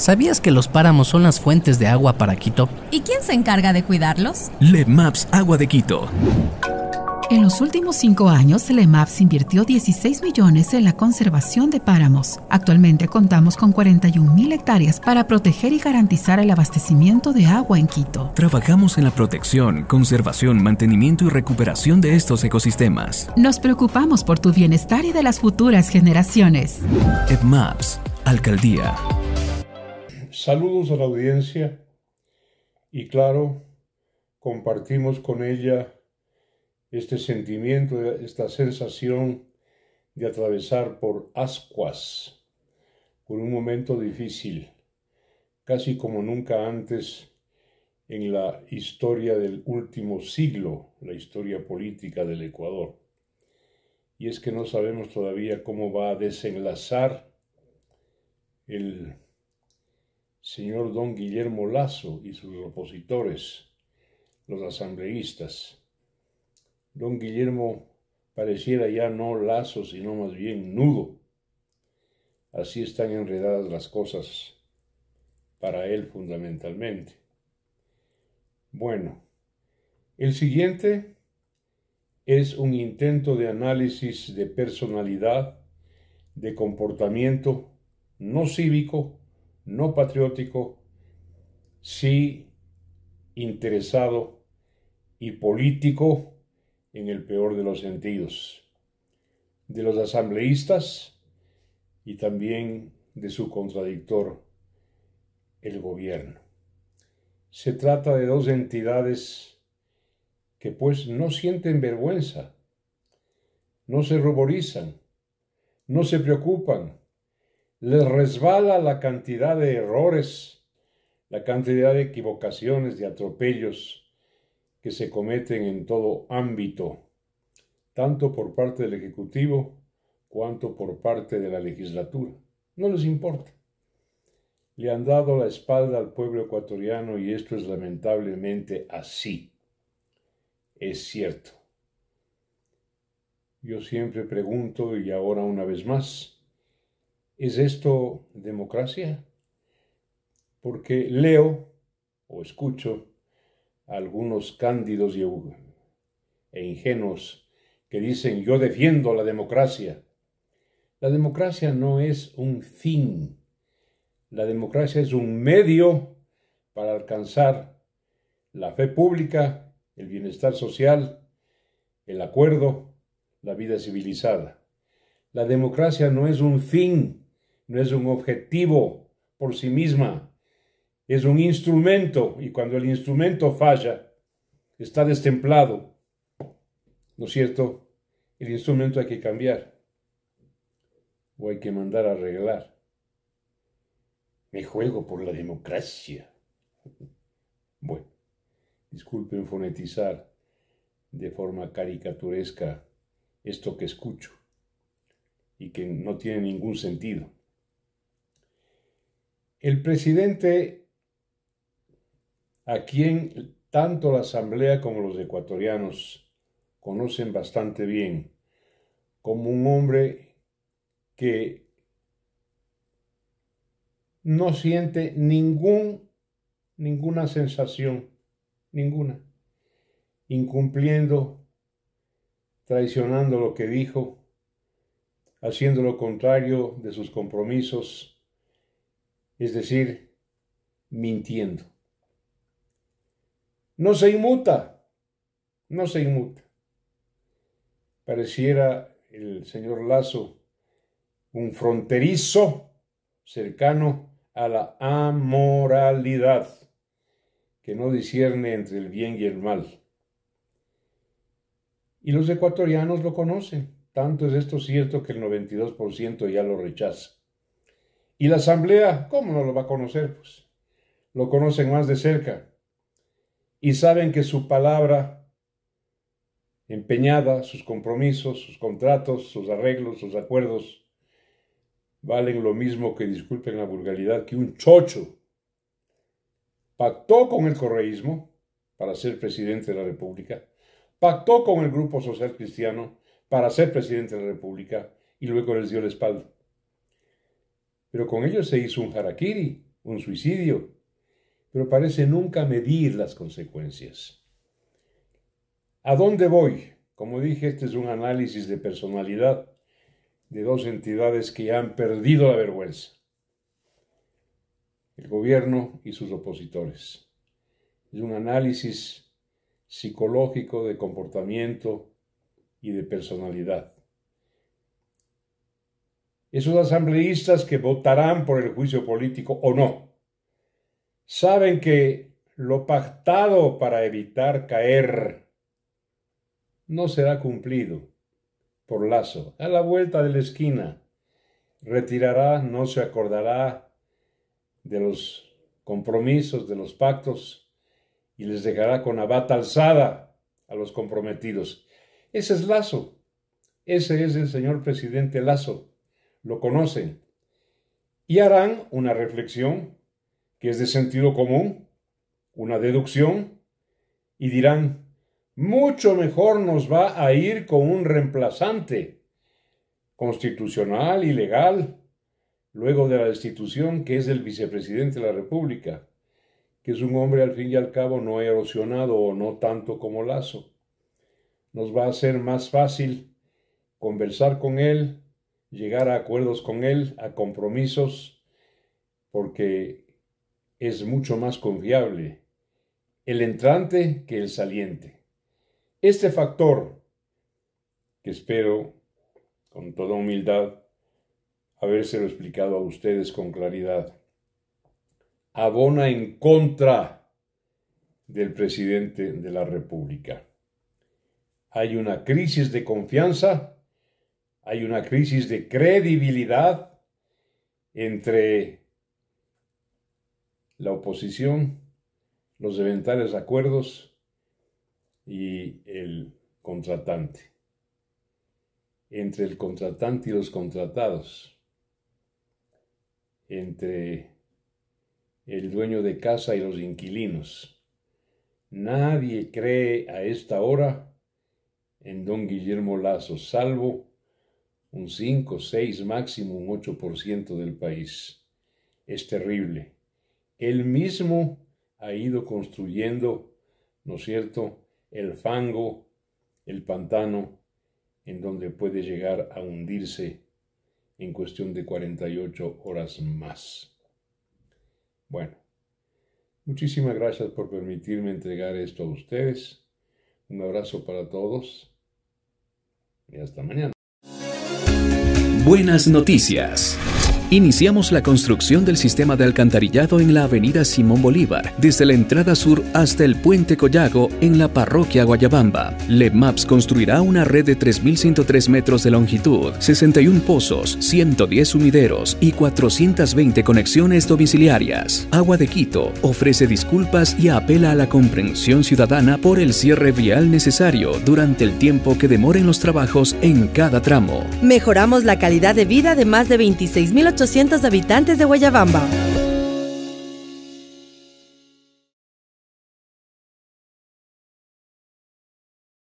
¿Sabías que los páramos son las fuentes de agua para Quito? ¿Y quién se encarga de cuidarlos? LEMAPS Agua de Quito. En los últimos cinco años, LEMAPS invirtió 16 millones en la conservación de páramos. Actualmente contamos con 41 mil hectáreas para proteger y garantizar el abastecimiento de agua en Quito. Trabajamos en la protección, conservación, mantenimiento y recuperación de estos ecosistemas. Nos preocupamos por tu bienestar y de las futuras generaciones. Maps Alcaldía. Saludos a la audiencia y claro, compartimos con ella este sentimiento, esta sensación de atravesar por ascuas, por un momento difícil, casi como nunca antes en la historia del último siglo, la historia política del Ecuador. Y es que no sabemos todavía cómo va a desenlazar el señor don Guillermo Lazo y sus opositores, los asambleístas. Don Guillermo pareciera ya no lazo, sino más bien nudo. Así están enredadas las cosas para él fundamentalmente. Bueno, el siguiente es un intento de análisis de personalidad, de comportamiento no cívico no patriótico, sí interesado y político en el peor de los sentidos, de los asambleístas y también de su contradictor, el gobierno. Se trata de dos entidades que pues no sienten vergüenza, no se ruborizan, no se preocupan, les resbala la cantidad de errores, la cantidad de equivocaciones, de atropellos que se cometen en todo ámbito, tanto por parte del Ejecutivo cuanto por parte de la legislatura. No les importa. Le han dado la espalda al pueblo ecuatoriano y esto es lamentablemente así. Es cierto. Yo siempre pregunto y ahora una vez más, ¿Es esto democracia? Porque leo o escucho a algunos cándidos y e ingenuos que dicen yo defiendo la democracia. La democracia no es un fin, la democracia es un medio para alcanzar la fe pública, el bienestar social, el acuerdo, la vida civilizada. La democracia no es un fin, no es un objetivo por sí misma, es un instrumento y cuando el instrumento falla, está destemplado. ¿No es cierto? El instrumento hay que cambiar o hay que mandar a arreglar. Me juego por la democracia. Bueno, disculpen fonetizar de forma caricaturesca esto que escucho y que no tiene ningún sentido. El presidente a quien tanto la Asamblea como los ecuatorianos conocen bastante bien, como un hombre que no siente ningún, ninguna sensación, ninguna, incumpliendo, traicionando lo que dijo, haciendo lo contrario de sus compromisos, es decir, mintiendo. No se inmuta, no se inmuta. Pareciera el señor Lazo un fronterizo cercano a la amoralidad que no discierne entre el bien y el mal. Y los ecuatorianos lo conocen, tanto es esto cierto que el 92% ya lo rechaza. Y la asamblea, ¿cómo no lo va a conocer? Pues lo conocen más de cerca y saben que su palabra empeñada, sus compromisos, sus contratos, sus arreglos, sus acuerdos, valen lo mismo que, disculpen la vulgaridad, que un chocho. Pactó con el correísmo para ser presidente de la República, pactó con el Grupo Social Cristiano para ser presidente de la República y luego les dio la espalda pero con ello se hizo un harakiri, un suicidio, pero parece nunca medir las consecuencias. ¿A dónde voy? Como dije, este es un análisis de personalidad de dos entidades que han perdido la vergüenza. El gobierno y sus opositores. Es un análisis psicológico de comportamiento y de personalidad esos asambleístas que votarán por el juicio político o no, saben que lo pactado para evitar caer no será cumplido por Lazo. A la vuelta de la esquina, retirará, no se acordará de los compromisos, de los pactos, y les dejará con la bata alzada a los comprometidos. Ese es Lazo. Ese es el señor presidente Lazo lo conocen, y harán una reflexión que es de sentido común, una deducción, y dirán, mucho mejor nos va a ir con un reemplazante constitucional y legal, luego de la destitución que es el vicepresidente de la República, que es un hombre al fin y al cabo no erosionado o no tanto como Lazo. Nos va a ser más fácil conversar con él, llegar a acuerdos con Él, a compromisos, porque es mucho más confiable el entrante que el saliente. Este factor, que espero con toda humildad habérselo explicado a ustedes con claridad, abona en contra del presidente de la República. Hay una crisis de confianza hay una crisis de credibilidad entre la oposición, los eventuales acuerdos y el contratante. Entre el contratante y los contratados. Entre el dueño de casa y los inquilinos. Nadie cree a esta hora en don Guillermo Lazo, salvo un 5, 6, máximo un 8% del país. Es terrible. Él mismo ha ido construyendo, ¿no es cierto?, el fango, el pantano, en donde puede llegar a hundirse en cuestión de 48 horas más. Bueno, muchísimas gracias por permitirme entregar esto a ustedes. Un abrazo para todos y hasta mañana. Buenas noticias. Iniciamos la construcción del sistema de alcantarillado en la avenida Simón Bolívar, desde la entrada sur hasta el puente Collago en la parroquia Guayabamba. LEMAPS construirá una red de 3.103 metros de longitud, 61 pozos, 110 humideros y 420 conexiones domiciliarias. Agua de Quito ofrece disculpas y apela a la comprensión ciudadana por el cierre vial necesario durante el tiempo que demoren los trabajos en cada tramo. Mejoramos la calidad de vida de más de 26.000 800 habitantes de Guayabamba.